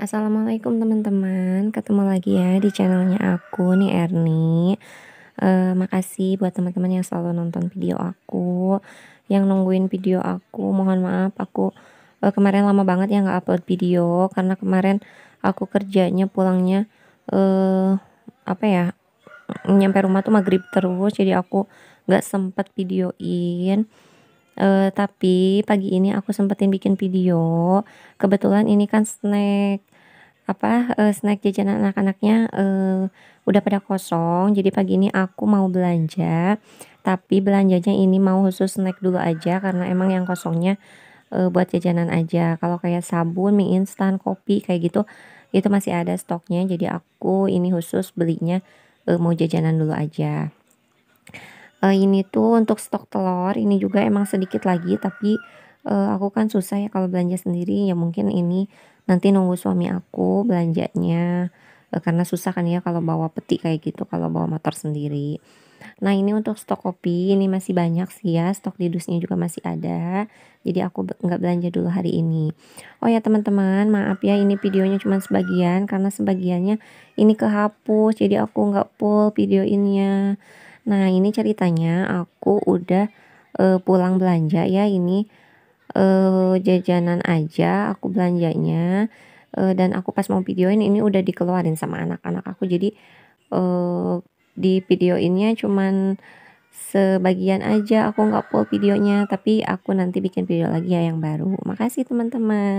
Assalamualaikum teman-teman, ketemu lagi ya di channelnya aku nih Erni. Uh, makasih buat teman-teman yang selalu nonton video aku, yang nungguin video aku. Mohon maaf aku uh, kemarin lama banget ya nggak upload video karena kemarin aku kerjanya pulangnya uh, apa ya nyampe rumah tuh maghrib terus jadi aku nggak sempet videoin uh, tapi pagi ini aku sempetin bikin video kebetulan ini kan snack apa uh, snack jajanan anak-anaknya uh, udah pada kosong. Jadi pagi ini aku mau belanja, tapi belanjanya ini mau khusus snack dulu aja karena emang yang kosongnya uh, buat jajanan aja. Kalau kayak sabun, mie instan, kopi kayak gitu itu masih ada stoknya. Jadi aku ini khusus belinya uh, mau jajanan dulu aja. Uh, ini tuh untuk stok telur, ini juga emang sedikit lagi tapi uh, aku kan susah ya kalau belanja sendiri ya mungkin ini nanti nunggu suami aku belanjanya e, karena susah kan ya kalau bawa peti kayak gitu kalau bawa motor sendiri nah ini untuk stok kopi ini masih banyak sih ya stok di dusnya juga masih ada jadi aku nggak belanja dulu hari ini oh ya teman-teman maaf ya ini videonya cuma sebagian karena sebagiannya ini kehapus jadi aku nggak full video ini ya nah ini ceritanya aku udah uh, pulang belanja ya ini uh, jajanan aja aku belanjanya uh, dan aku pas mau videoin ini udah dikeluarin sama anak-anak aku jadi uh, di videoinnya cuman sebagian aja aku nggak full videonya tapi aku nanti bikin video lagi ya yang baru makasih teman-teman